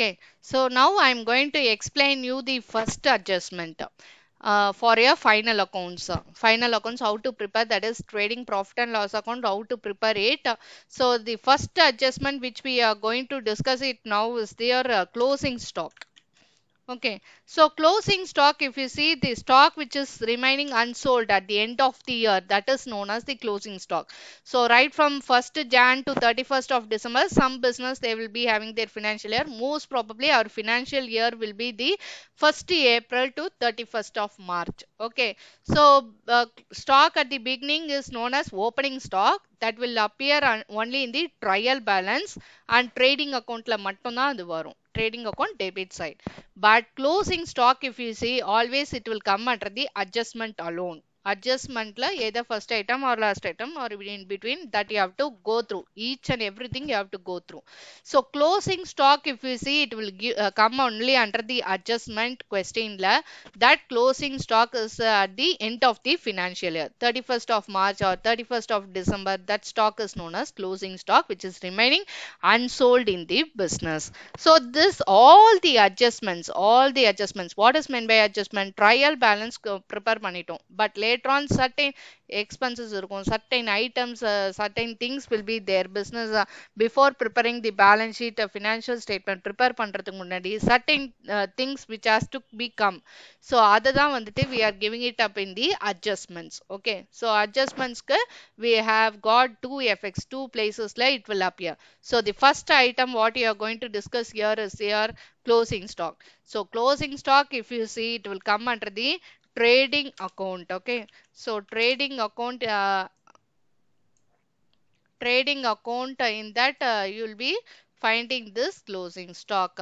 Okay, so now I am going to explain you the first adjustment. Uh, for your final accounts final accounts how to prepare that is trading profit and loss account how to prepare it so the first adjustment which we are going to discuss it now is their uh, closing stock Okay, so closing stock, if you see the stock which is remaining unsold at the end of the year, that is known as the closing stock. So right from 1st Jan to 31st of December, some business they will be having their financial year. Most probably our financial year will be the 1st April to 31st of March. Okay, so uh, stock at the beginning is known as opening stock. that will appear only in the trial balance and trading அக்கௌண்ட்டில் மட்டும்தான் அது வரும் trading account debit side. But closing stock if you see always it will come under the adjustment alone. Adjustment adjustmentல either first item or last item or in between that you have to go through each and everything you have to go through so closing stock if you see it will give, uh, come only under the adjustment question la that closing stock is uh, at the end of the financial year 31st of march or 31st of december that stock is known as closing stock which is remaining unsold in the business so this all the adjustments all the adjustments what is meant by adjustment trial balance uh, prepare to but later later on certain expenses certain items uh, certain things will be their business uh, before preparing the balance sheet uh, financial statement prepare பண்ணுறதுக்கு முன்னாடி certain uh, things which has to become so other than வந்துட்டு we are giving it up in the adjustments okay so adjustments. we have got two effects two places where it will appear so the first item what you are going to discuss here is your closing stock so closing stock if you see it will come under the trading account okay so trading account uh, trading account in that uh, you will be finding this closing stock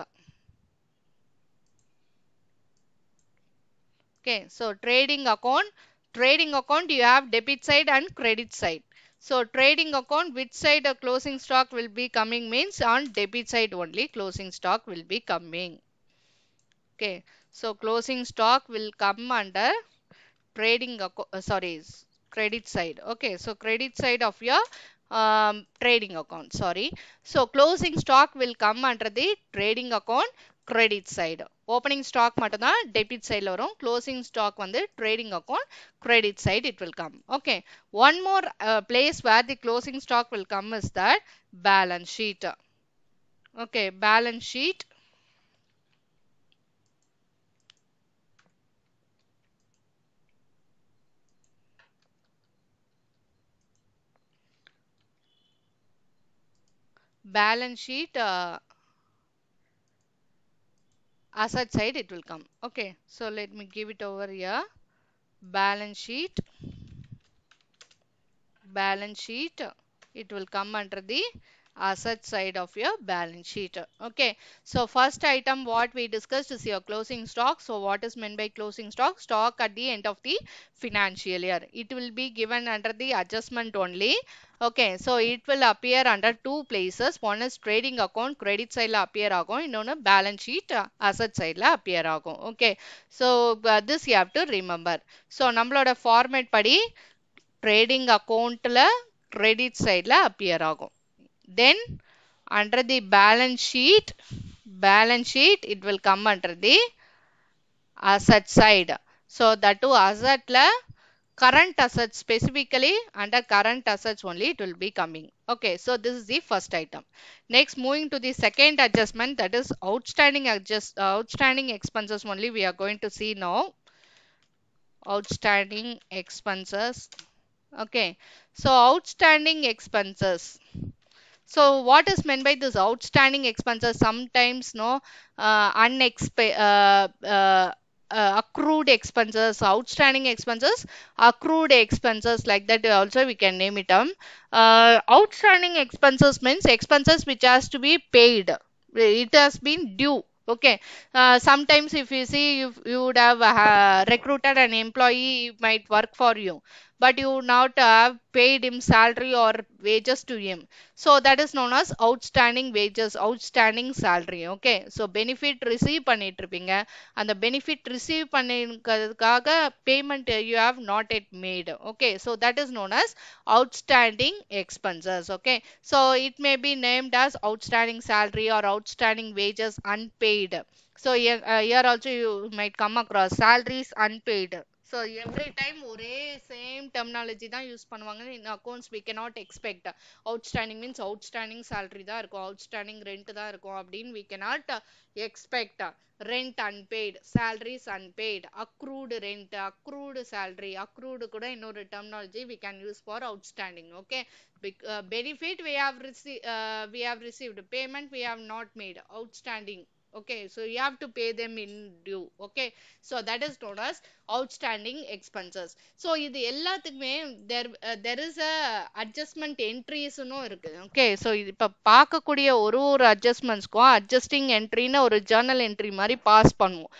okay so trading account trading account you have debit side and credit side so trading account which side a closing stock will be coming means on debit side only closing stock will be coming okay so closing stock will come under trading uh, sorry credit side. Okay, so credit side of your um, trading account. Sorry. So closing stock will come under the trading account credit side. Opening stock மட்டும்தான் debit side வரும் closing stock the trading account credit side it will come. Okay. One more uh, place where the closing stock will come is that balance sheet. Okay, balance sheet balance sheet uh, asset side it will come okay so let me give it over here balance sheet balance sheet it will come under the asset side of your balance sheet okay so first item what we discussed is your closing stock so what is meant by closing stock stock at the end of the financial year it will be given under the adjustment only okay so it will appear under two places one is trading account credit side la appear ஆகும் இன்னொன்னு balance sheet asset side la appear ஆகும் okay so uh, this you have to remember so நம்மளோட format படி trading account ல credit side ல appear ஆகும் then under the balance sheet balance sheet it will come under the asset side so that to asset la current assets specifically under current assets only it will be coming okay so this is the first item next moving to the second adjustment that is outstanding adjust uh, outstanding expenses only we are going to see now outstanding expenses okay so outstanding expenses so what is meant by this outstanding expenses? Sometimes no uh, Uh, uh, uh, accrued expenses, outstanding expenses, accrued expenses like that also we can name it them. Um, uh, outstanding expenses means expenses which has to be paid. It has been due. Okay. Uh, sometimes if you see if you would have uh, recruited an employee, he might work for you but you not have paid him salary or wages to him. So that is known as outstanding wages, outstanding salary. Okay. So benefit receive panitripinga and the benefit receive panitripinga payment you have not yet made. Okay. So that is known as outstanding expenses. Okay. So it may be named as outstanding salary or outstanding wages unpaid. So here uh, also you might come across salaries unpaid. So every time ஒரே same terminology தான் use பண்ணுவாங்க in accounts we cannot expect outstanding means outstanding salary தான் இருக்கும் outstanding rent தான் இருக்கும் அப்படின்னு we cannot expect rent unpaid salaries unpaid accrued rent accrued salary accrued கூட இன்னொரு terminology we can use for outstanding okay benefit we have receive we have received payment we have not made outstanding okay so you have to pay them in due okay so that is known as outstanding expenses so இது எல்லாத்துக்குமே there there is a adjustment என்ட்ரிஸ்னும் இருக்குது okay so இது இப்போ பார்க்கக்கூடிய ஒரு ஒரு அட்ஜஸ்ட்மெண்ட்ஸ்க்கும் adjusting என்ட்ரின்னு ஒரு ஜேர்னல் என்ட்ரி மாதிரி பாஸ் பண்ணுவோம்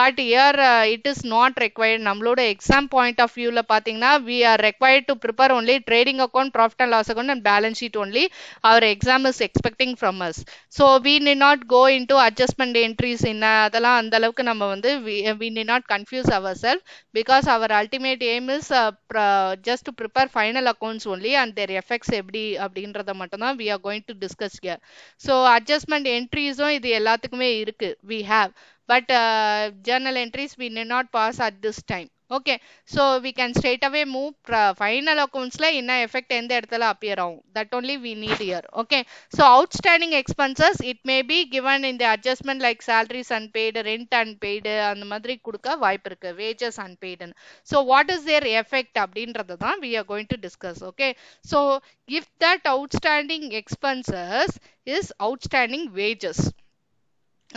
but here it is not required நம்மளோட எக்ஸாம் பாயிண்ட் ஆஃப் வியூவில் பார்த்தீங்கன்னா we are required to prepare only trading account profit and loss account and balance sheet only our exam is expecting from us so we need not go into adjustment entries என்ன அதெல்லாம் அந்த அளவுக்கு நம்ம வந்து we need not confuse our self itself because our ultimate aim is uh, uh, just to prepare final accounts only and effects எப்படி அப்படின்றத மட்டும்தான் தான் we are going to discuss here so adjustment என்ட்ரிஸும் இது எல்லாத்துக்குமே இருக்கு we have but journal entries we need not pass at this time okay so we can straight away move final அக்கௌண்ட்ஸில் என்ன எஃபெக்ட் எந்த இடத்துல அப்பியர் ஆகும் that only we need here okay so outstanding expenses it may be given இந்த adjustment like salaries unpaid rent unpaid அந்த மாதிரி கொடுக்க வாய்ப்பு இருக்கு வேஜஸ் அன்பெய்டுன்னு so what is their effect அப்படின்றத தான் we are going to discuss okay so if that outstanding expenses is outstanding wages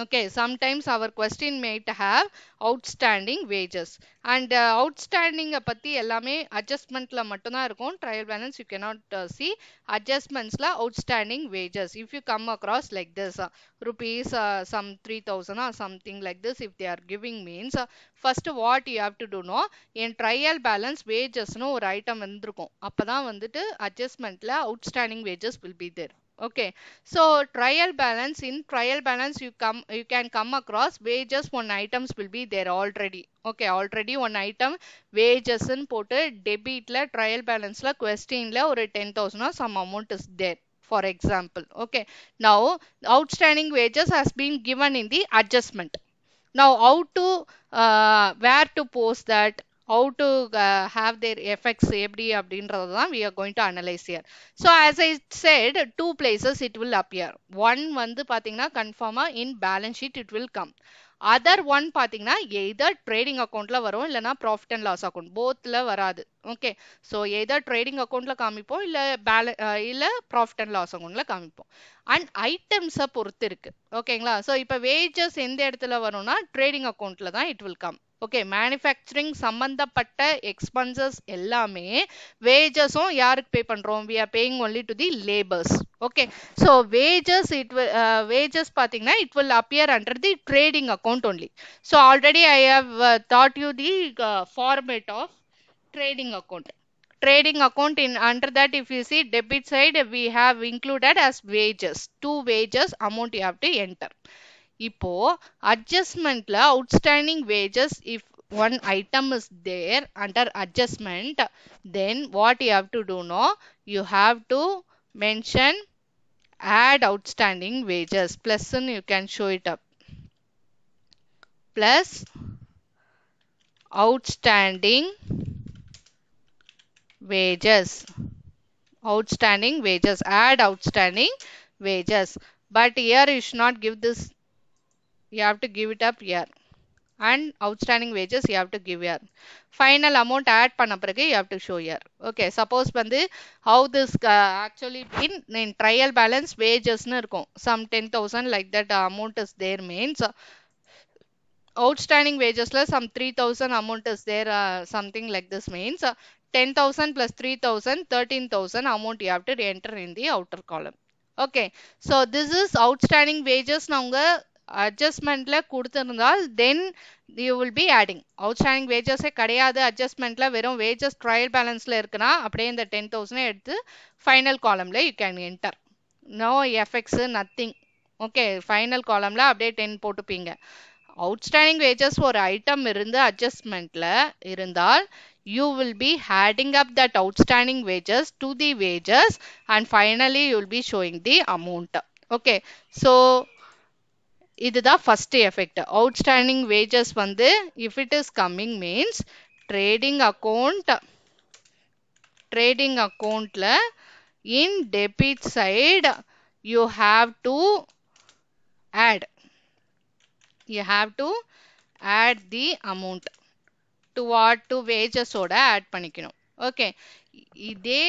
okay sometimes our question might have outstanding wages and uh, outstanding அ பத்தி எல்லாமே adjustmentல மட்டும்தான் இருக்கும் trial balance you cannot uh, see adjustments adjustmentsல outstanding wages if you come across like this uh, rupees uh, some 3000 or something like this if they are giving means uh, first what you have to do know in trial balance wages னு ஒரு item வந்திருக்கும் அப்பதான் வந்துட்டு adjustmentல outstanding wages will be there okay so trial balance in trial balance you come you can come across wages one items will be there already okay already one item wages in put debit la trial balance la question la or 10000 or some amount is there for example okay now outstanding wages has been given in the adjustment now how to uh, where to post that how to uh, have their effects எப்படி அப்படின்றது தான் we are going to analyse here. So as I said two places it will appear. One வந்து பார்த்தீங்கன்னா கன்ஃபார்மாக in balance sheet it will come other one பார்த்தீங்கன்னா either trading அக்கௌண்ட்டில் வரும் இல்லைனா ப்ராஃபிட் அண்ட் லாஸ் அக்கௌண்ட் போத்தில் வராது ஓகே ஸோ எதர் trading அக்கௌண்ட்டில் காமிப்போம் இல்லை பேல இல்லை ப்ராஃபிட் அண்ட் லாஸ் அக்கௌண்ட்டில் காமிப்போம் அண்ட் ஐட்டம்ஸை பொறுத்து இருக்குது ஓகேங்களா ஸோ இப்போ வேஜஸ் எந்த இடத்துல வரும்னா ட்ரேடிங் அக்கௌண்ட்டில் தான் it will come okay manufacturing சம்பந்தப்பட்ட எக்ஸ்பென்சஸ் எல்லாமே வேஜஸும் யாருக்கு பே பண்ணுறோம் we are paying only to the labours okay so wages it wages பார்த்தீங்கன்னா it will appear under the trading account only so already I have taught you the format of trading account trading account in under that if you see debit side we have included as wages two wages amount you have to enter adjustment adjustmentல outstanding wages if one item is there under adjustment then what you have to do now? you have to mention add outstanding wages plus Plus, you can show it up plus outstanding wages outstanding wages add outstanding wages but here you should not give this you have to give it up here and outstanding wages you have to give here final amount add panapragi you have to show here okay suppose வந்து how this uh, actually in in trial balance wages னு some 10000 like that uh, amount is there means uh, outstanding wages la some 3000 amount is there uh, something like this means uh, 10000 plus 3000 13000 amount you have to enter in the outer column okay so this is outstanding wages now அட்ஜஸ்ட்மெண்ட்ல கொடுத்துருந்தால் then you will be adding outstanding வேஜஸே கிடையாது அட்ஜஸ்ட்மெண்ட்ல வெறும் wages trial பேலன்ஸ்ல இருக்குன்னா அப்படியே இந்த டென் தௌசண்ட் எடுத்து ஃபைனல் காலம்ல you can enter no effects nothing okay final காலம்ல அப்படியே டென் போட்டுப்பீங்க அவுட்ஸ்டாண்டிங் வேஜஸ் ஒரு ஐட்டம் இருந்து அட்ஜஸ்ட்மெண்ட்ல இருந்தால் you will be adding up that outstanding wages to the wages and finally you will be showing the amount okay so இதுதான் first effect outstanding wages வந்து if it is coming means trading account trading அக்கௌண்ட்டில் in debit side you have to add you have to add the amount to what to வேஜஸோட add பண்ணிக்கணும் okay இதே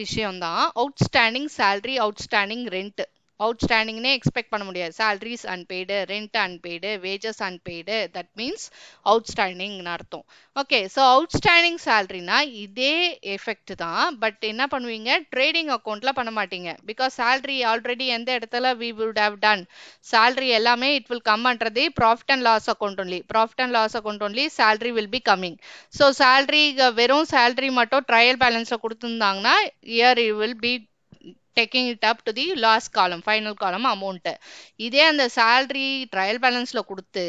விஷயம்தான் outstanding salary outstanding rent அவுட்ஸ்டாண்டிங்னே expect பண்ண முடியாது salaries unpaid rent unpaid wages unpaid that means அவுட்ஸ்டாண்டிங்னு அர்த்தம் okay so outstanding சேலரினா இதே எஃபெக்ட் தான் பட் என்ன பண்ணுவீங்க ட்ரேடிங் அக்கௌண்ட்டில் பண்ண மாட்டீங்க பிகாஸ் சேலரி ஆல்ரெடி எந்த இடத்துல we would have done salary எல்லாமே இட் வில் கம் பண்ணுறது profit and loss account only profit and loss account only salary will be coming so salary வெறும் சேலரி மட்டும் ட்ரையல் பேலன்ஸில் கொடுத்துருந்தாங்கன்னா here it will be taking it up to the last column final column amount இதே அந்த salary trial பேலன்ஸில் கொடுத்து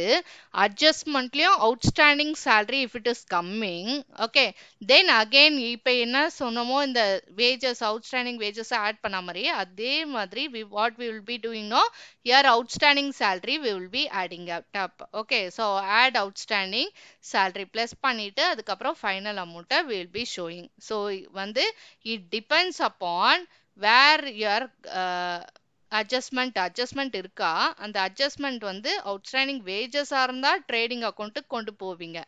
அட்ஜஸ்ட்மெண்ட்லேயும் outstanding salary if it is coming okay then again இப்போ என்ன சொன்னமோ இந்த வேஜஸ் அவுட்ஸ்டாண்டிங் வேஜஸை ஆட் பண்ண மாதிரி அதே மாதிரி we what we will be டூயிங்னோ here outstanding salary we will be adding up okay so add outstanding salary plus பண்ணிவிட்டு அதுக்கப்புறம் ஃபைனல் அமௌண்ட்டை வில் பி ஷோயிங் ஸோ வந்து it depends upon where your adjustment adjustment இருக்கா அந்த adjustment வந்து outstanding வேஜஸாக இருந்தால் trading அக்கௌண்ட்டுக்கு கொண்டு போவீங்க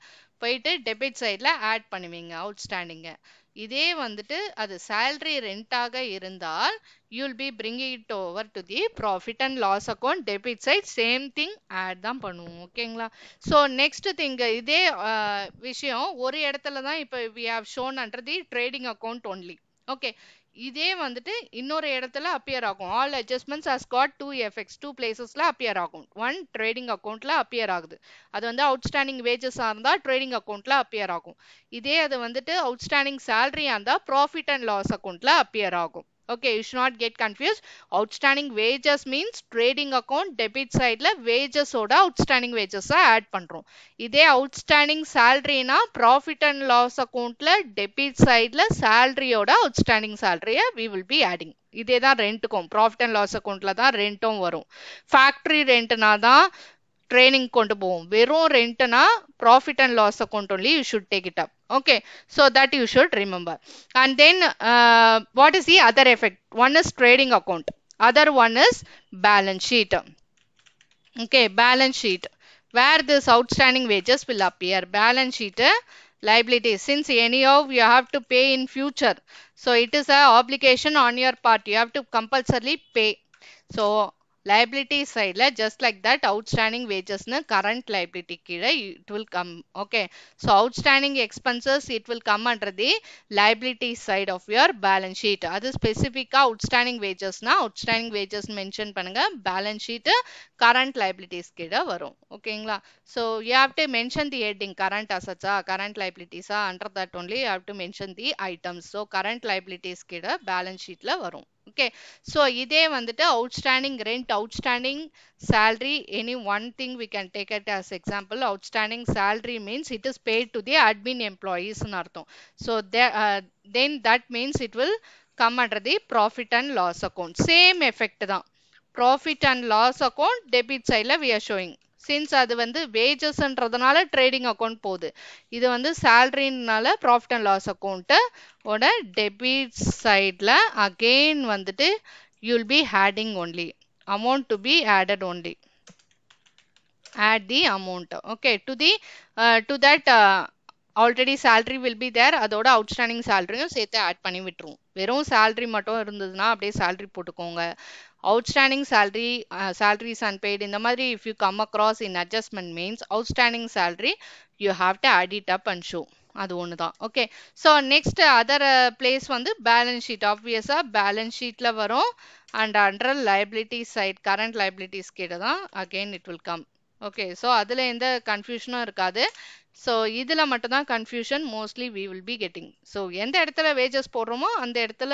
போயிட்டு டெபிட் சைடில் ஆட் பண்ணுவீங்க அவுட்ஸ்டாண்டிங்கை இதே வந்துட்டு அது சேல்ரி ரெண்டாக இருந்தால் you'll be bring it over to the profit and loss account debit side same thing add தான் பண்ணுவோம் ஓகேங்களா ஸோ நெக்ஸ்ட் திங் இதே uh, விஷயம் ஒரு இடத்துல தான் இப்போ we have shown under the trading account only okay இதே வந்துட்டு இன்னொரு இடத்துல அப்பியர் ஆகும் all adjustments has got two effects two பிளேசஸில் அப்பியர் ஆகும் ஒன் ட்ரேடிங் அக்கௌண்ட்டில் அப்பியர் ஆகுது அது வந்து அவுட்ஸ்டாண்டிங் வேஜஸாக இருந்தால் ட்ரேடிங் அக்கௌண்ட்டில் அப்பியர் ஆகும் இதே அது வந்துட்டு அவுட்ஸ்டாண்டிங் சேலரியாக இருந்தால் ப்ராஃபிட் அண்ட் லாஸ் அக்கௌண்ட்டில் அப்பியர் ஆகும் Okay, you should not get confused. Outstanding wages means trading account debit side la wages oda outstanding wages add pandrom ide outstanding salary na profit and loss account la debit side la salary oda outstanding salary we will be adding. இதே தான் ரெண்ட்டுக்கும் profit and loss அக்கௌண்ட்டில் தான் ரெண்ட்டும் வரும் factory ரெண்ட்னா தான் training கொண்டு போவோம் வெறும் ரெண்ட்னா profit and loss account only you should take it up okay so that you should remember and then what is the other effect one is trading account other one is balance sheet okay balance sheet where this outstanding wages will appear balance sheet liability since anyhow you have to pay in future so it is a obligation on your part you have to compulsorily pay so liability சைடில் just like that outstanding வேஜஸ்னு current liability கீழே it will come okay so outstanding expenses it will come the liability side of your balance sheet அது ஸ்பெசிஃபிக்காக outstanding வேஜஸ்னால் outstanding wages mention பண்ணுங்கள் balance sheet current liabilities கீழே வரும் ஓகேங்களா so you have to mention the heading current அசட்ஸா current லைபிலிட்டிஸா under that only you have to mention the items so current liabilities கீழே பேலன்ஸ் ஷீட்டில் வரும் so so one that outstanding rent, outstanding salary any one thing we can take it as example outstanding salary means it is paid to the admin employees so there, uh, then that means it will come under the profit and loss account same effect தான் profit and loss account debit side we are showing since அது வந்து வேஜஸ்ன்றதுனால trading account போகுது இது வந்து சேல்ரினால profit and loss account ஓட debit சைடில் அகெயின் வந்துட்டு you'll be adding only amount to be added only add the amount okay to the to that already salary will be there அதோட அவுட்ஸ்டாண்டிங் சேலரியும் சேர்த்து add பண்ணி விட்டுருவோம் வெறும் சேல்ரி மட்டும் இருந்ததுன்னா அப்படியே சேல்ரி போட்டுக்கோங்க outstanding salary uh, salaries unpaid in the மாதிரி if you come across in adjustment means outstanding salary you have to add it up and show அது ஒன்று தான் okay so next other place வந்து balance sheet ஆப்வியஸாக balance ஷீட்டில் வரும் and under liability side current liabilities கிட்ட தான் again it will come okay so அதில் எந்த கன்ஃபியூஷனும் இருக்காது ஸோ இதில் மட்டும்தான் confusion mostly we will be getting so எந்த இடத்துல வேஜஸ் போடுறோமோ அந்த இடத்துல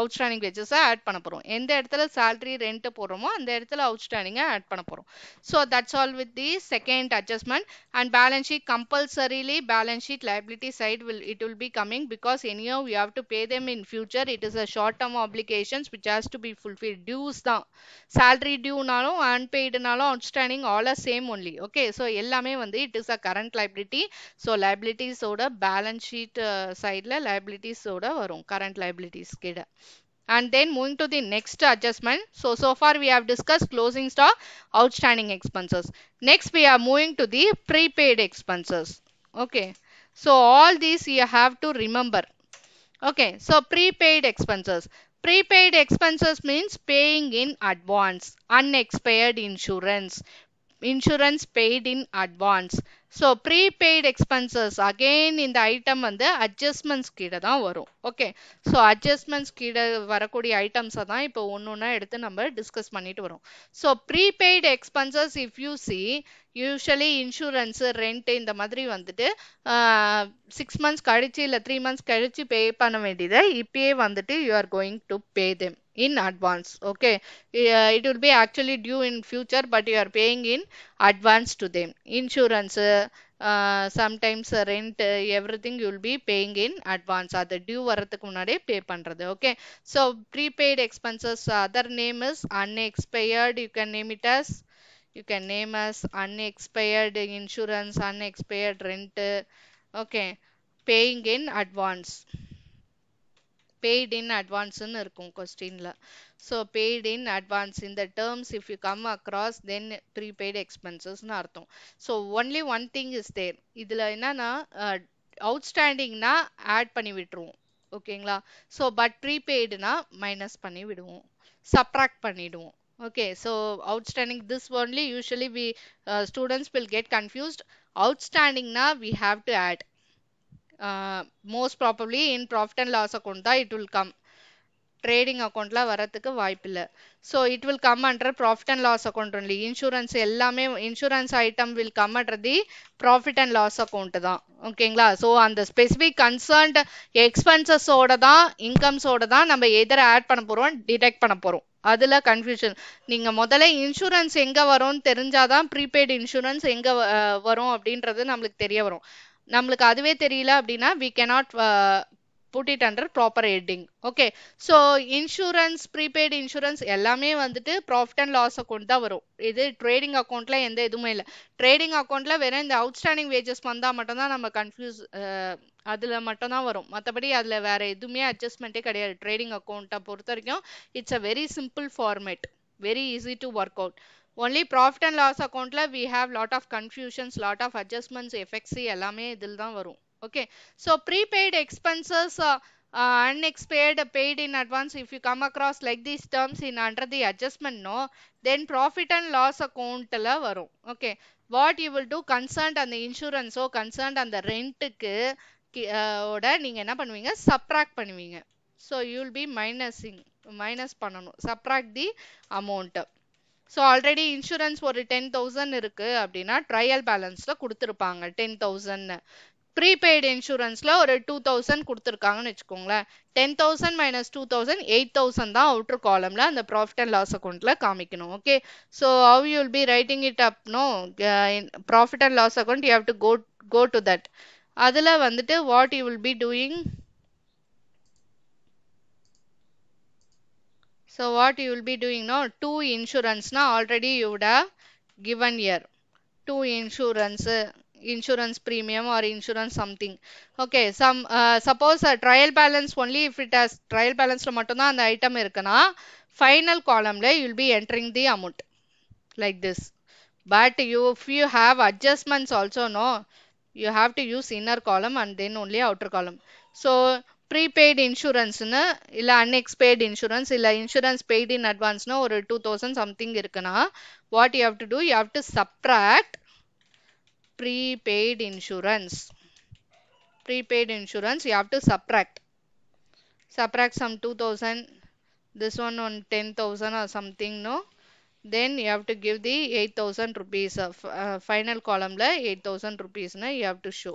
அவுட்ஸ்டாண்டிங் வேஜஸை ஆட் பண்ண போகிறோம் எந்த இடத்துல சேல்ரி ரெண்ட்டு போடுறோமோ அந்த இடத்துல அவுட்ஸ்டாண்டிங்கை ஆட் பண்ண போகிறோம் so that's all with the second adjustment and balance sheet compulsorily balance sheet liability side will it will be coming because anyhow you have to pay them in future it is a short term obligations which has to be fulfil dues தான் salary டியூனாலும் அன்பெய்டுனாலும் outstanding all a same only okay so எல்லாமே வந்து it is a current liability liability so லைபிலிட்டிஸோட side la liabilities order uh, வரும் current liabilities kida and then moving to the next adjustment so so far we have discussed closing stock outstanding expenses next we are moving to the prepaid expenses okay so all these you have to remember okay so prepaid expenses prepaid expenses means paying in advance unexpired insurance insurance paid in advance so prepaid expenses again இந்த item வந்து அட்ஜஸ்ட்மெண்ட்ஸ் கீழே தான் வரும் okay so adjustments கீழே வரக்கூடிய ஐட்டம்ஸை தான் இப்போ ஒன்று ஒன்றா எடுத்து நம்ம டிஸ்கஸ் பண்ணிட்டு வரோம் so prepaid expenses if you see usually insurance rent இந்த மாதிரி வந்துட்டு சிக்ஸ் மந்த்ஸ் கழிச்சு இல்லை த்ரீ மந்த்ஸ் கழிச்சு பே பண்ண வேண்டியதை இப்பயே வந்துட்டு you are going to pay them in advance okay it will be actually due in future but you are paying in advance to them insurance uh, sometimes rent everything you will be paying in advance the due varathukku munade pay pandrathu okay so prepaid expenses other name is unexpired you can name it as you can name as unexpired insurance unexpired rent okay paying in advance paid in அட்வான்ஸுன்னு இருக்கும் கொஸ்டின்ல so paid in advance இந்த terms if you come across then prepaid expenses னு அர்த்தம் so only one thing is there இதில் என்னன்னா அவுட்ஸ்டாண்டிங்னா add பண்ணி விட்டுருவோம் ஓகேங்களா ஸோ பட் ப்ரீபெய்டுனா மைனஸ் பண்ணி விடுவோம் சப்ராக்ட் பண்ணிவிடுவோம் okay so outstanding this only usually we students will get confused அவுட்ஸ்டாண்டிங்னா we have to add most probably in profit and loss account தான் இட் வில் கம் ட்ரேடிங் அக்கௌண்ட்லாம் வரத்துக்கு வாய்ப்பில்லை so it will come under profit and loss account only insurance எல்லாமே insurance item will come under the profit and loss account தான் ஓகேங்களா so அந்த specific concerned எக்ஸ்பென்சஸோட தான் இன்கம்ஸோட தான் நம்ம எதிர ஆட் பண்ண போகிறோம் டிடெக்ட் பண்ண போகிறோம் அதில் கன்ஃபியூஷன் நீங்கள் முதல்ல இன்சூரன்ஸ் எங்கே வரும்னு தெரிஞ்சாதான் ப்ரீபெய்டு இன்சூரன்ஸ் எங்கே வரும் அப்படின்றது நம்மளுக்கு தெரிய வரும் நம்மளுக்கு அதுவே தெரியல அப்படின்னா we cannot put it under proper heading okay so insurance prepaid insurance எல்லாமே வந்துட்டு ப்ராஃபிட் அண்ட் லாஸ் அக்கௌண்ட் தான் வரும் இது ட்ரேடிங் அக்கௌண்ட்டில் எந்த இதுவுமே இல்லை ட்ரேடிங் அக்கௌண்ட்டில் வெறும் இந்த அவுட்ஸ்டாண்டிங் வேஜஸ் வந்தால் மட்டும்தான் நம்ம கன்ஃபியூஸ் uh, அதில் மட்டும்தான் வரும் மற்றபடி அதில் வேறு எதுவுமே அட்ஜஸ்ட்மெண்ட்டே கிடையாது ட்ரேடிங் அக்கௌண்ட்டை பொறுத்த வரைக்கும் it's a very simple format very easy to work out only profit and loss அக்கௌண்ட்டில் we have lot of confusions lot of adjustments எஃபெக்ட்ஸி எல்லாமே இதில் தான் வரும் okay so prepaid expenses uh, unexpired paid in advance if you come across like these terms in under the adjustment no then profit and loss account la varum okay what you will do concerned on the insurance oh concerned on the rent க்கு ஓட நீங்க என்ன பண்ணுவீங்க subtract பண்ணுவீங்க so you will be minusing minus பண்ணனும் subtract the amount so already insurance ஒரு ten thousand இருக்குது அப்படின்னா ட்ரையல் பேலன்ஸில் கொடுத்துருப்பாங்க டென் தௌசண்ட்னு ப்ரீபெய்டு இன்சூரன்ஸில் ஒரு டூ தௌசண்ட் கொடுத்துருக்காங்கன்னு வச்சுக்கோங்களேன் ten thousand minus two thousand eight thousand தான் அவுட்ரு காலமில் அந்த ப்ராஃபிட் அண்ட் லாஸ் அக்கௌண்ட்டில் காமிக்கணும் okay so how you'll be writing it up no profit and loss account you have to go go to that அதில் வந்துட்டு what you will be doing So what you will be doing now? Two insurance now already you would have given here. Two insurance, insurance premium or insurance something. Okay, some uh, suppose a trial balance only if it has trial balance from mattum dhaan andha item irukana final column you will be entering the amount like this. But you if you have adjustments also no you have to use inner column and then only outer column. So prepaid இன்சூரன்ஸ்னு இல்லை unexpired insurance இல்லை insurance paid in அட்வான்ஸ்னா ஒரு two thousand something இருக்குன்னா what you have to do you have to subtract prepaid insurance prepaid insurance you have to subtract subtract some two thousand this one on 10,000 or something no then you have to give the 8,000 rupees of uh, final column la 8,000 rupees na you have to show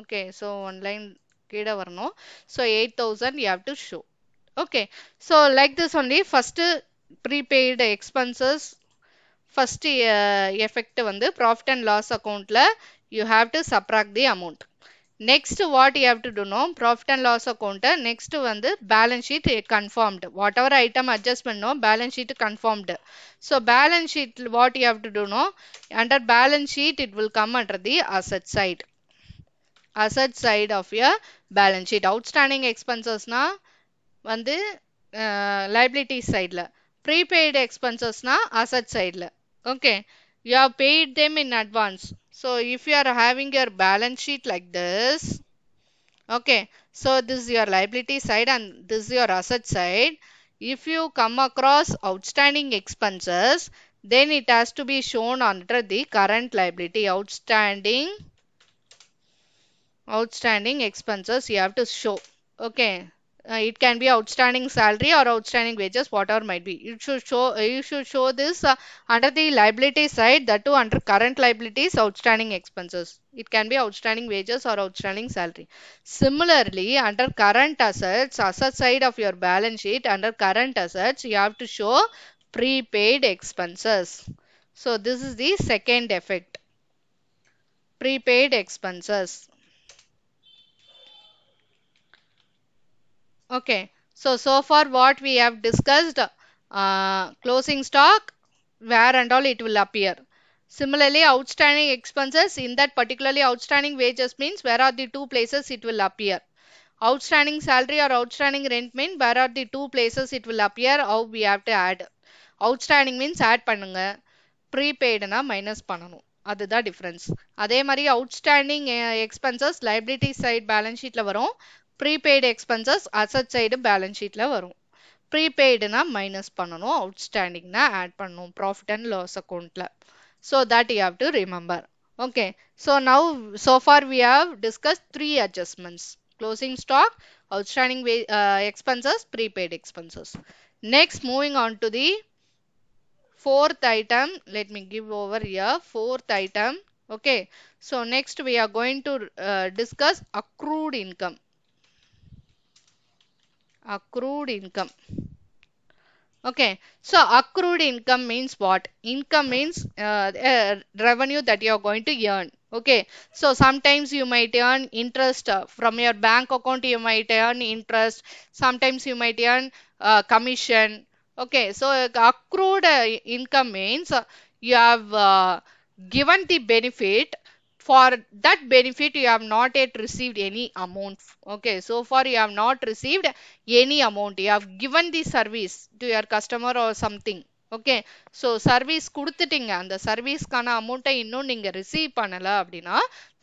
okay so online kida varano. So 8000 you have to show. Okay. So like this only first prepaid expenses first uh, effect on the profit and loss account la you have to subtract the amount. Next what you have to do now profit and loss account next one the balance sheet confirmed whatever item adjustment no balance sheet confirmed. So balance sheet what you have to do now under balance sheet it will come under the asset side asset side of your balance sheet outstanding expenses-னா வந்து liability la. prepaid expenses na asset la. okay you have paid them in advance so if you are having your balance sheet like this okay so this is your liability side and this is your asset side if you come across outstanding expenses then it has to be shown under the current liability outstanding outstanding expenses you have to show okay uh, it can be outstanding salary or outstanding wages whatever might be you should show you should show this uh, under the liability side that too under current liabilities outstanding expenses it can be outstanding wages or outstanding salary similarly under current assets asset side of your balance sheet under current assets you have to show prepaid expenses so this is the second effect prepaid expenses Okay. So, so far what we have discussed, uh, closing stock, where and all it will appear. Similarly, outstanding expenses, in that particularly outstanding wages means where are the two places it will appear. Outstanding salary or outstanding rent mean where are the two places it will appear, how we have to add. Outstanding means add prepaid பண்ணுங்க. ப்ரீபெய்டுனா minus பண்ணணும் difference difference mari outstanding uh, expenses liability side balance sheet la வரும் Prepaid expenses, side expenses asset side Prepaid, na minus ப்ரீபெய்டுனா outstanding, na add add profit and loss account la. So that you have to remember. okay so now so far we have discussed three adjustments closing stock outstanding uh, expenses prepaid expenses next moving on to the fourth item let me give over here fourth item okay so next we are going to uh, discuss accrued income accrued income okay so accrued income means what income means uh, uh, revenue that you are going to earn okay so sometimes you might earn interest uh, from your bank account you might earn interest sometimes you might earn uh, commission okay so accrued uh, income means uh, you have given the benefit for that benefit you have not yet received any amount okay so far you have not received any amount you have given the service to your customer or something okay so service kuduttinga and the service kana amount innum neenga receive panala appadina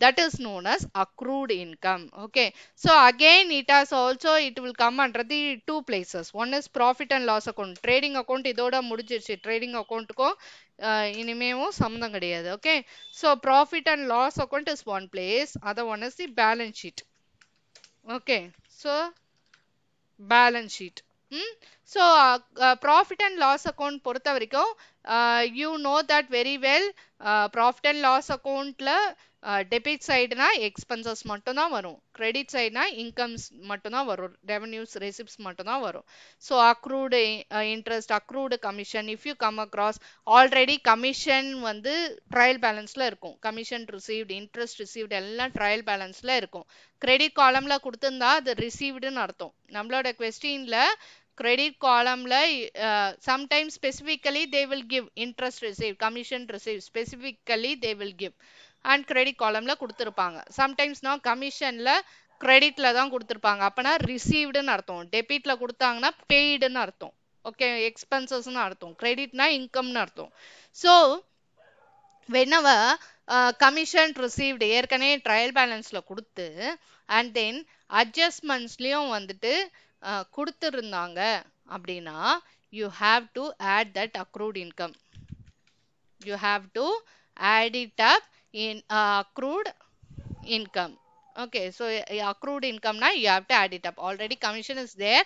that is known as accrued income okay so again it has also it will come under the two places one is profit and loss account trading account idoda mudichiruchu trading account ku இனிமேவும் சம்மந்தம் கிடையாது okay so profit and loss account is one place அதை one is the balance sheet okay so balance sheet so profit and loss account பொறுத்த வரைக்கும் you know that very well profit and loss அக்கௌண்ட்டில் debit சைடுனா expenses மட்டும்தான் வரும் credit சைடுனா incomes மட்டும்தான் வரும் revenues receipts மட்டும்தான் வரும் so accrued interest accrued commission if you come across already commission வந்து ட்ரையல் பேலன்ஸில் இருக்கும் கமிஷன் ரிசீவ்டு இன்ட்ரெஸ்ட் ரிசீவ்டு எல்லாம் ட்ரையல் பேலன்ஸில் இருக்கும் கிரெடிட் காலமில் கொடுத்துருந்தா அது ரிசீவ்டுன்னு அர்த்தம் நம்மளோட கொஸ்டினில் கிரெடிட் காலம்ல sometimes specifically they will give interest receive commission receive specifically they will give and credit காலமில் கொடுத்துருப்பாங்க சம்டைம்ஸ்னா கமிஷனில் கிரெடிட்டில் தான் கொடுத்துருப்பாங்க அப்போனா ரிசீவ்டுன்னு அர்த்தம் டெபிட்டில் கொடுத்தாங்கன்னா பெய்டுன்னு அர்த்தம் ஓகே எக்ஸ்பென்சஸ்னு அர்த்தம் கிரெடிட்னா இன்கம்னு அர்த்தம் ஸோ வெனவர் கமிஷன் ரிசீவ்டு ஏற்கனவே ட்ரையல் பேலன்ஸில் கொடுத்து அண்ட் தென் அட்ஜஸ்ட்மெண்ட்ஸ்லேயும் வந்துட்டு uh, கொடுத்துருந்தாங்க அப்படின்னா you have to add that accrued income you have to add it up in uh, accrued income okay so uh, accrued income now you have to add it up already commission is there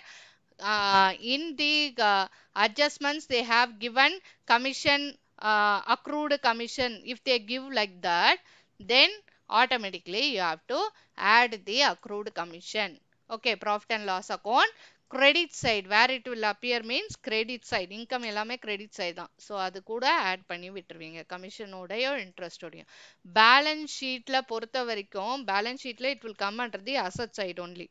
uh, in the uh, adjustments they have given commission uh, accrued commission if they give like that then automatically you have to add the accrued commission okay profit and loss account credit side where it will appear means credit side income எல்லாமே credit side தான் so அது கூட add பண்ணி விட்டுருவீங்க கமிஷனோடைய இன்ட்ரெஸ்டோடையும் balance ஷீட்டில் பொறுத்த வரைக்கும் balance ஷீட்டில் it will come the asset side only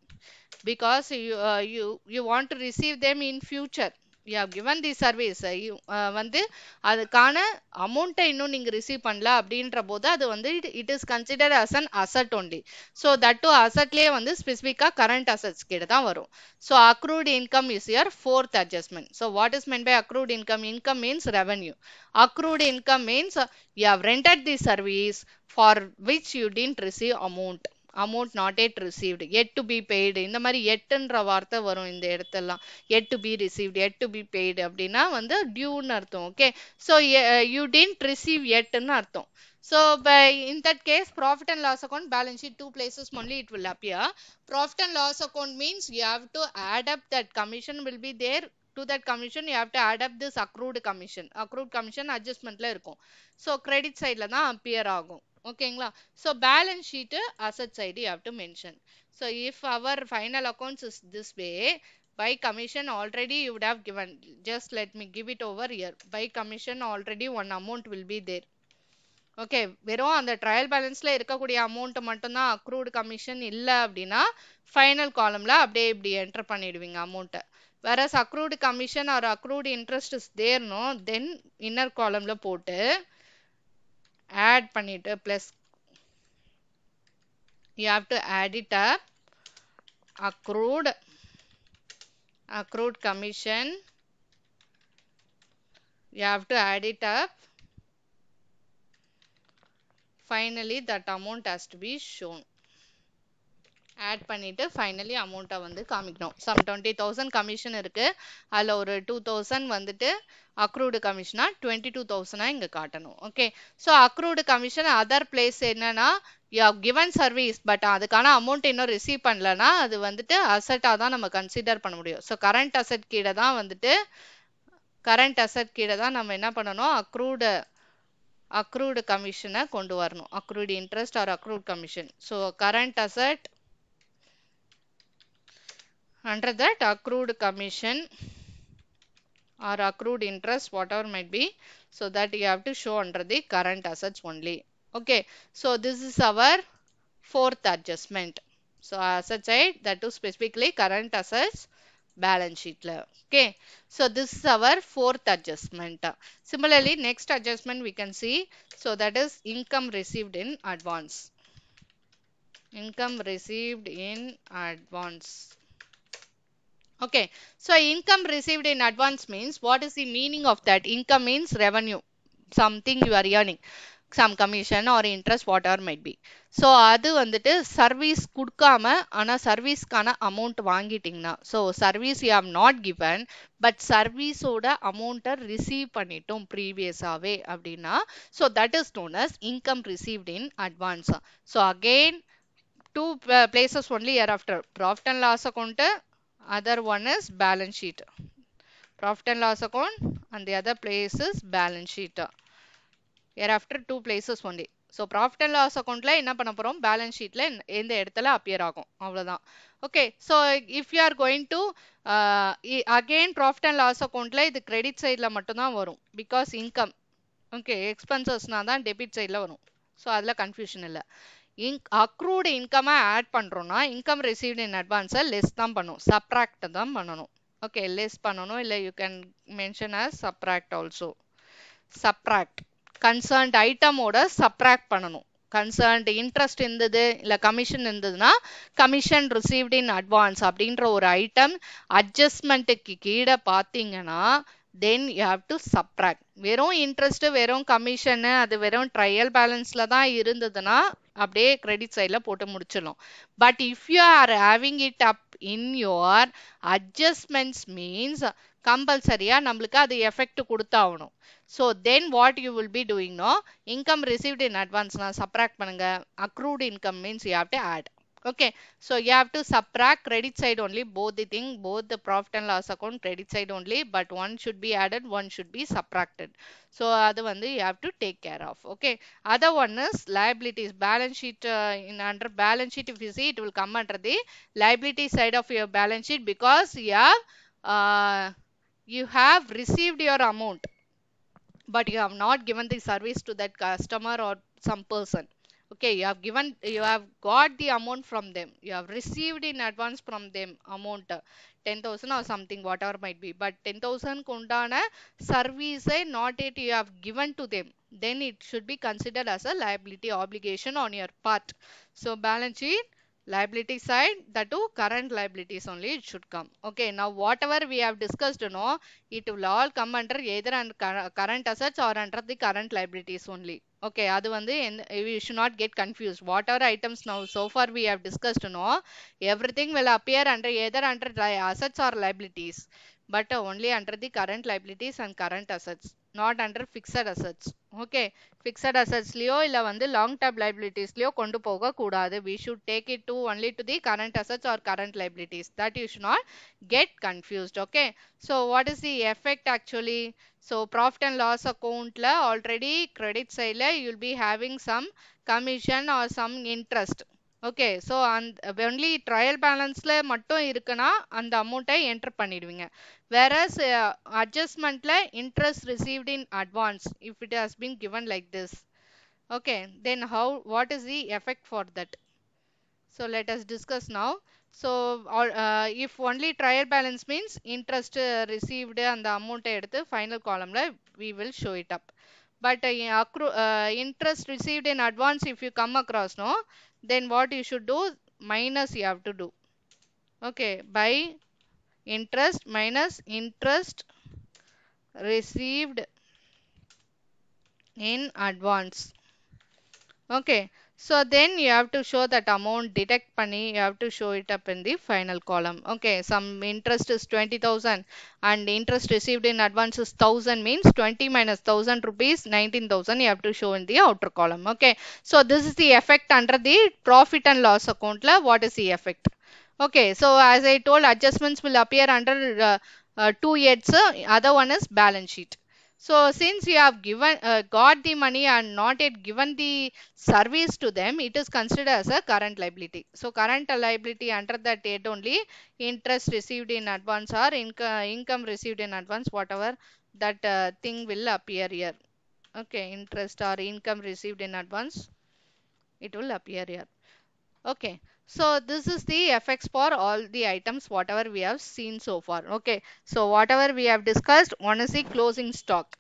because you you you want to receive them in future you have given the service வந்து அதுக்கான அமௌண்ட்டை இன்னும் நீங்கள் ரிசீவ் பண்ணல அப்படின்ற போது அது வந்து it is consider as an asset only so that too அசட்லேயே வந்து ஸ்பெசிஃபிக்காக கரண்ட் அசட்ஸ் கிட்ட தான் வரும் so accrued income is your fourth adjustment so what is meant by accrued income income means revenue accrued income means you have rendered the service for which you didn't receive amount amount not yet received yet to be paid இந்த மாதிரி எட்டுன்ற வார்த்தை வரும் இந்த இடத்தெல்லாம் yet to B received yet to be paid அப்படின்னா வந்து டியூன்னு அர்த்தம் okay so you didn't receive எட்டுன்னு அர்த்தம் So by in that case profit and loss account balance sheet two places only it will appear. Profit and loss account means you have to add up that commission will be there to that commission you have to add up this accrued commission accrued commission அட்ஜஸ்ட்மெண்ட்ல இருக்கும் so credit சைடில் தான் appear ஆகும் ஓகேங்களா so balance sheet asset side you have to mention so if our final accounts is this way by commission already you would have given just let me give it over here by commission already one amount will be there okay வெறும் அந்த trial பேலன்ஸில் இருக்கக்கூடிய amount மட்டும்தான் accrued commission இல்லை அப்படின்னா final காலமில் அப்படியே இப்படி enter பண்ணிடுவீங்க அமௌண்ட்டை whereas accrued commission or accrued interest is there no then inner column columnல போட்டு add பண்ணிட்டு plus you have to add it up accrued accrued commission you have to add it up finally that amount has to be shown add பண்ணிவிட்டு finally அமௌண்ட்டை வந்து காமிக்கணும் some twenty thousand commission இருக்குது அதில் ஒரு two thousand வந்துட்டு accrued கமிஷனாக twenty two தௌசண்டாக இங்கே காட்டணும் okay so accrued commission other place என்னன்னா கிவன் சர்வீஸ் பட் அதுக்கான அமௌண்ட் இன்னும் ரிசீவ் பண்ணலன்னா அது வந்துட்டு அசட்டாக தான் நம்ம கன்சிடர் பண்ண முடியும் ஸோ கரண்ட் அசட் கீழே தான் வந்துட்டு கரண்ட் அசட் கீழே தான் நம்ம என்ன பண்ணணும் அக்ரூடு அக்ரூடு கமிஷனை கொண்டு வரணும் accrued interest or accrued commission so current asset Under that accrued commission or accrued interest whatever might be so that you have to show under the current assets only. Okay. So this is our fourth adjustment. So asset side that is specifically current assets balance sheet. Okay. So this is our fourth adjustment. Similarly next adjustment we can see. So that is income received in advance. Income received in advance okay so income received in advance means what is the meaning of that income means revenue something you are earning some commission or interest whatever might be so adu vandu service kudukama ana service kana amount vaangitingna so service you have not given but service oda amount receive pannitum previous away abdina so that is known as income received in advance so again two uh, places only after profit and loss account other one is balance sheet profit and loss account and the other place is balance sheet hereafter two places only so profit and loss அக்கௌண்ட்ல என்ன பண்ண போகிறோம் balance ஷீட்ல எந்த இடத்துல appear ஆகும் அவ்வளோதான் okay so if you are going to again profit and loss அக்கௌண்ட்ல இது கிரெடிட் சைடில் மட்டும்தான் வரும் பிகாஸ் இன்கம் ஓகே எக்ஸ்பென்சஸ்னா தான் டெபிட் சைடில் வரும் ஸோ அதில் கன்ஃபியூஷன் இல்லை இன்க் அக்ரூடு இன்கம்மை ஆட் பண்ணுறோன்னா இன்கம் ரிசீவ்டு இன் அட்வான்ஸை லெஸ் தான் பண்ணும் சப்ராக்ட் தான் பண்ணணும் ஓகே லெஸ் பண்ணணும் இல்லை you can mention as subtract also subtract concerned ஐட்டமோட சப்ராக்ட் பண்ணணும் கன்சர்ன்ட் இன்ட்ரெஸ்ட் இருந்தது இல்லை கமிஷன் இருந்ததுன்னா கமிஷன் ரிசீவ்ட் இன் அட்வான்ஸ் அப்படின்ற ஒரு ஐட்டம் அட்ஜஸ்ட்மெண்ட்டுக்கு கீழே பார்த்தீங்கன்னா then you have to subtract வெறும் இன்ட்ரெஸ்ட்டு வெறும் கமிஷனு அது வெறும் ட்ரையல் பேலன்ஸில் தான் இருந்ததுன்னா அப்படியே கிரெடிட் சைடில் போட்டு முடிச்சிடலாம் but if you are having it up in your adjustments means கம்பல்சரியாக நம்மளுக்கு அது எஃபெக்ட் கொடுத்தாகணும் so then what you will be doing no income received in advance நான் சப்ராக்ட் பண்ணுங்கள் accrued income means you have to add okay so you have to subtract credit side only both the thing both the profit and loss account credit side only but one should be added one should be subtracted so other one you have to take care of okay other one is liabilities balance sheet uh, in under balance sheet if you see it will come under the liability side of your balance sheet because you have uh, you have received your amount but you have not given the service to that customer or some person okay you have given you have got the amount from them you have received in advance from them amount 10000 or something whatever might be but 10000 kundana service eh, not yet you have given to them then it should be considered as a liability obligation on your part so balance sheet liability side that two current liabilities only it should come okay now whatever we have discussed you know it will all come under either under current assets or under the current liabilities only okay அது வந்து we should not get confused whatever items now so far we have discussed you know everything will appear under either under assets or liabilities but only under the current liabilities and current assets not under fixed assets okay fixed assets leo illa the long term liabilities leo kondu poga koodadhu we should take it to only to the current assets or current liabilities that you should not get confused okay so what is the effect actually so profit and loss account la already credit side la you will be having some commission or some interest okay so அந்த only trial பேலன்ஸில் மட்டும் இருக்குன்னா அந்த அமௌண்ட்டை enter பண்ணிடுவீங்க வேற அட்ஜஸ்ட்மெண்ட்டில் interest received in advance if it has been given like this okay then how what is the effect for that so let us discuss now so if only trial balance means interest received அந்த அமௌண்ட்டை எடுத்து final காலமில் we will show it up but accrue interest received in advance if you come across no then what you should do minus you have to do okay by interest minus interest received in advance okay so then you have to show that amount detect pani you have to show it up in the final column. Okay, some interest is 20,000 and interest received in advance is 1000 means 20 minus 1000 rupees 19,000 you have to show in the outer column. Okay, so this is the effect under the profit and loss account. La, what is the effect? Okay, so as I told adjustments will appear under uh, uh, two heads, uh, other one is balance sheet. So since you have given uh, got the money and not yet given the service to them, it is considered as a current liability. So current liability under that date only interest received in advance or inc income received in advance, whatever that uh, thing will appear here. Okay, interest or income received in advance, it will appear here. Okay, so this is the effects for all the items whatever we have seen so far. Okay. So whatever we have discussed one is the closing stock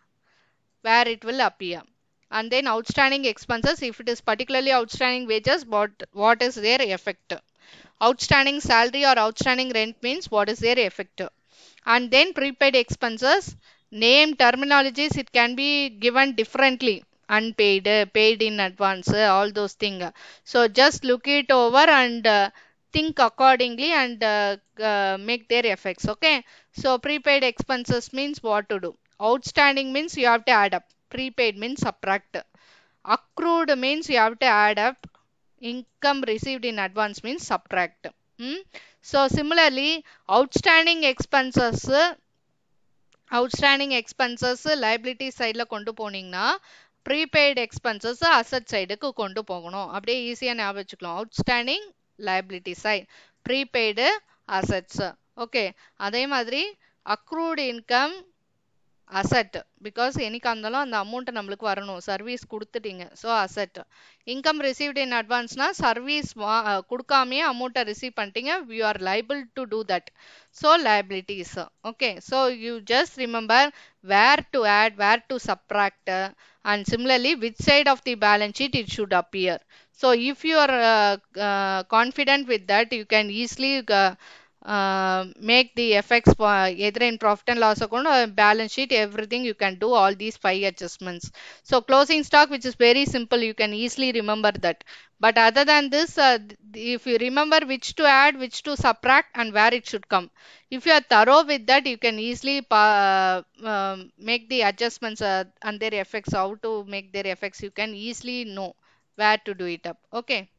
where it will appear. And then outstanding expenses if it is particularly outstanding wages what, what is their effect. Outstanding salary or outstanding rent means what is their effect. And then prepaid expenses name terminologies it can be given differently unpaid paid in advance all those things so just look it over and uh, think accordingly and uh, uh, make their effects okay so prepaid expenses means what to do outstanding means you have to add up prepaid means subtract accrued means you have to add up income received in advance means subtract hmm? so similarly outstanding expenses outstanding expenses liability sideல கொண்டு போனீங்கன்னா prepaid expenses asset சைடுக்கு கொண்டு போகணும் அப்படியே ஈஸியாக ஞாபகம் வச்சுக்கலாம் outstanding liability side prepaid assets okay அதே மாதிரி அக்ரூடு இன்கம் அசட் பிகாஸ் எனக்கு அந்தாலும் அந்த அமௌண்ட்டை நம்மளுக்கு வரணும் சர்வீஸ் கொடுத்துட்டீங்க so asset income received in அட்வான்ஸ்னால் சர்வீஸ் வா கொடுக்காமையே அமௌண்ட்டை ரிசீவ் பண்ணிட்டீங்க you are liable to do that so liabilities okay so you just remember where to add where to subtract and similarly which side of the balance sheet it should appear. So if you are uh, uh, confident with that you can easily uh, uh make the effects uh, either in profit and loss account or balance sheet everything you can do all these five adjustments. So closing stock which is very simple you can easily remember that but other than this, uh, if you remember which to add, which to subtract and where it should come. If you are thorough with that, you can easily uh, uh, make the adjustments uh, and their effects, how to make their effects. You can easily know where to do it up. Okay.